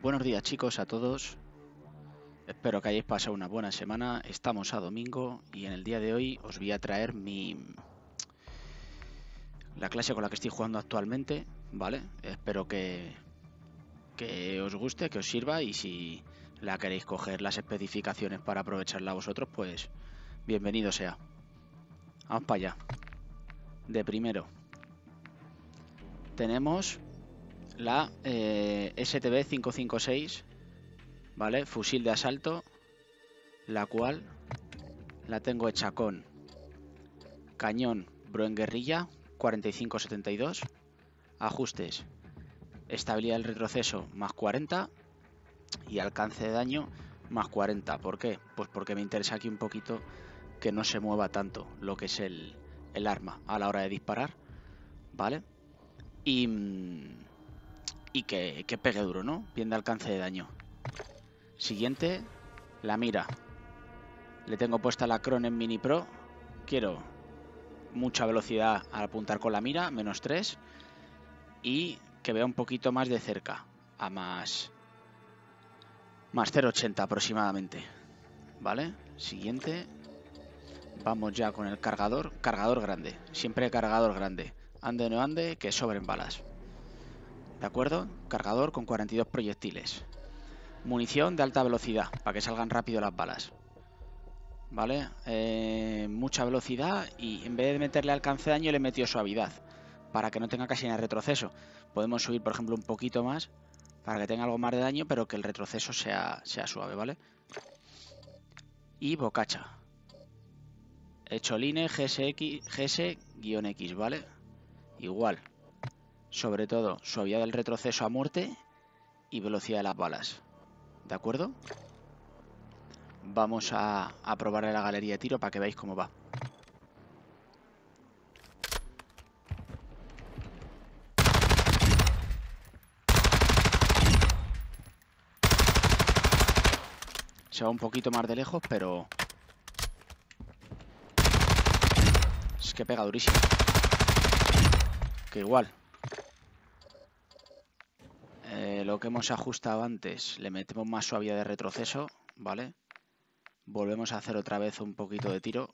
Buenos días chicos a todos. Espero que hayáis pasado una buena semana. Estamos a domingo y en el día de hoy os voy a traer mi la clase con la que estoy jugando actualmente, ¿vale? Espero que que os guste, que os sirva y si la queréis coger las especificaciones para aprovecharla vosotros, pues bienvenido sea. Vamos para allá. De primero tenemos la eh, STB 556, ¿vale? Fusil de asalto, la cual la tengo hecha con cañón Bruen Guerrilla 4572, ajustes, estabilidad del retroceso más 40 y alcance de daño más 40. ¿Por qué? Pues porque me interesa aquí un poquito que no se mueva tanto lo que es el, el arma a la hora de disparar, ¿vale? Y mm, y que, que pegue duro, ¿no? Bien de alcance de daño. Siguiente, la mira. Le tengo puesta la Cron en Mini Pro. Quiero mucha velocidad al apuntar con la mira, menos 3. Y que vea un poquito más de cerca, a más, más 0,80 aproximadamente. ¿Vale? Siguiente. Vamos ya con el cargador. Cargador grande. Siempre cargador grande. Ande o no ande, que sobren balas. ¿De acuerdo? Cargador con 42 proyectiles. Munición de alta velocidad, para que salgan rápido las balas. ¿Vale? Eh, mucha velocidad y en vez de meterle alcance de daño le metió suavidad, para que no tenga casi ni retroceso. Podemos subir, por ejemplo, un poquito más, para que tenga algo más de daño, pero que el retroceso sea, suave, ¿vale? Y bocacha. Echoline GSX-X, ¿vale? Igual sobre todo suavidad del retroceso a muerte y velocidad de las balas. ¿De acuerdo? Vamos a, probar en la galería de tiro para que veáis cómo va. Se va un poquito más de lejos, pero... Es que pega durísimo. Que igual, que hemos ajustado antes le metemos más suavidad de retroceso, ¿vale? Volvemos a hacer otra vez un poquito de tiro.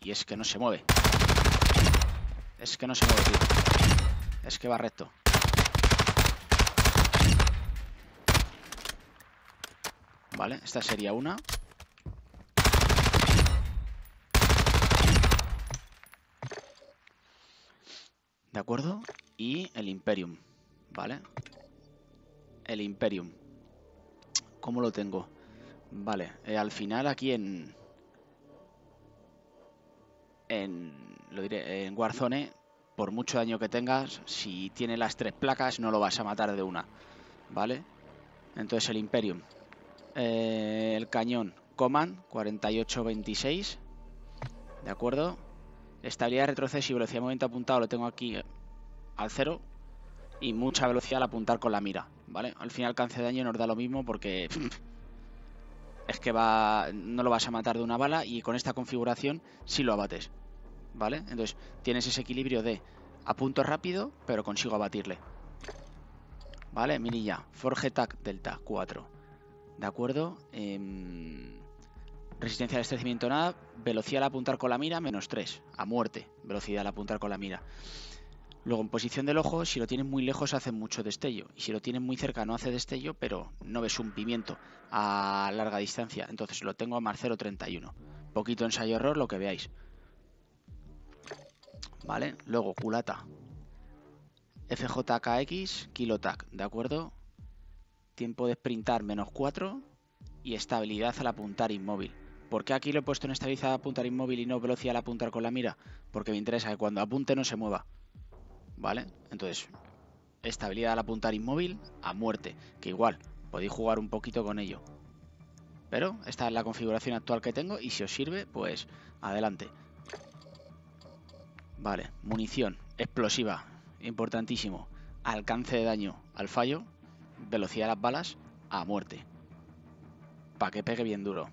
Y es que no se mueve. Es que no se mueve, Es que va recto. Vale, esta sería una. ¿De acuerdo? Y el Imperium, ¿vale? el Imperium. ¿Cómo lo tengo? Vale, eh, al final aquí en... En... Lo diré, en Warzone, por mucho daño que tengas, si tiene las tres placas no lo vas a matar de una. ¿Vale? Entonces el Imperium. Eh, el cañón Coman 4826. ¿De acuerdo? Estabilidad, retroceso y velocidad de movimiento apuntado lo tengo aquí eh, al cero. Y mucha velocidad al apuntar con la mira. ¿vale? Al final alcance de daño nos da lo mismo porque es que va no lo vas a matar de una bala y con esta configuración sí lo abates, ¿vale? Entonces tienes ese equilibrio de apunto rápido, pero consigo abatirle. ¿Vale? Mirilla, Forge Tac Delta 4. ¿De acuerdo? Em, resistencia al estrecimiento nada, velocidad al apuntar con la mira, menos 3, a muerte, velocidad al apuntar con la mira. Luego, en posición del ojo, si lo tienes muy lejos hace mucho destello y si lo tienes muy cerca no hace destello, pero no ves un pimiento a larga distancia. Entonces lo tengo a más 0.31. Poquito ensayo-error, lo que veáis. Vale, luego culata. FJKX, kilotac, ¿de acuerdo? Tiempo de sprintar menos 4 y estabilidad al apuntar inmóvil. ¿Por qué aquí lo he puesto en estabilidad al apuntar inmóvil y no velocidad al apuntar con la mira? Porque me interesa que cuando apunte no se mueva. ¿vale? Entonces, estabilidad al apuntar inmóvil a muerte, que igual, podéis jugar un poquito con ello. Pero esta es la configuración actual que tengo y si os sirve, pues adelante. Vale, munición, explosiva, importantísimo. Alcance de daño al fallo, velocidad de las balas a muerte. Para que pegue bien duro.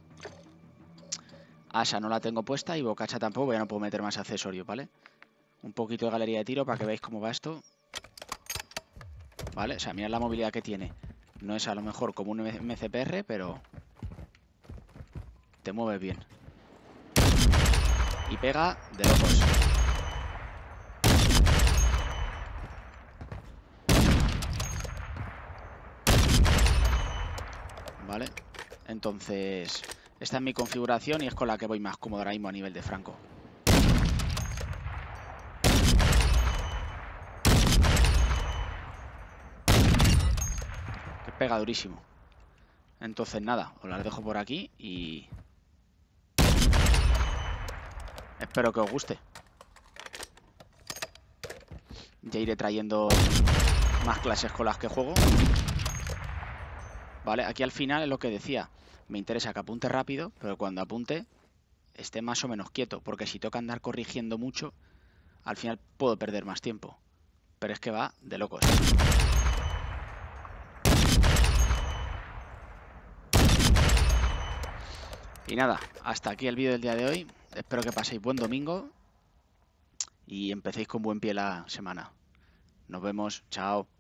Asa no la tengo puesta y bocacha tampoco, ya no puedo meter más accesorios, ¿vale? vale un poquito de galería de tiro para que veáis cómo va esto. Vale, o sea, mirad la movilidad que tiene. No es a lo mejor como un MCPR, pero te mueves bien. Y pega de locos. Vale, entonces esta es mi configuración y es con la que voy más cómodo ahora mismo a nivel de franco. pega durísimo. Entonces nada, os las dejo por aquí y... Espero que os guste. Ya iré trayendo más clases con las que juego. Vale, aquí al final es lo que decía. Me interesa que apunte rápido, pero cuando apunte esté más o menos quieto, porque si toca andar corrigiendo mucho, al final puedo perder más tiempo. Pero es que va de locos. Y nada, hasta aquí el vídeo del día de hoy. Espero que paséis buen domingo y empecéis con buen pie la semana. Nos vemos, chao.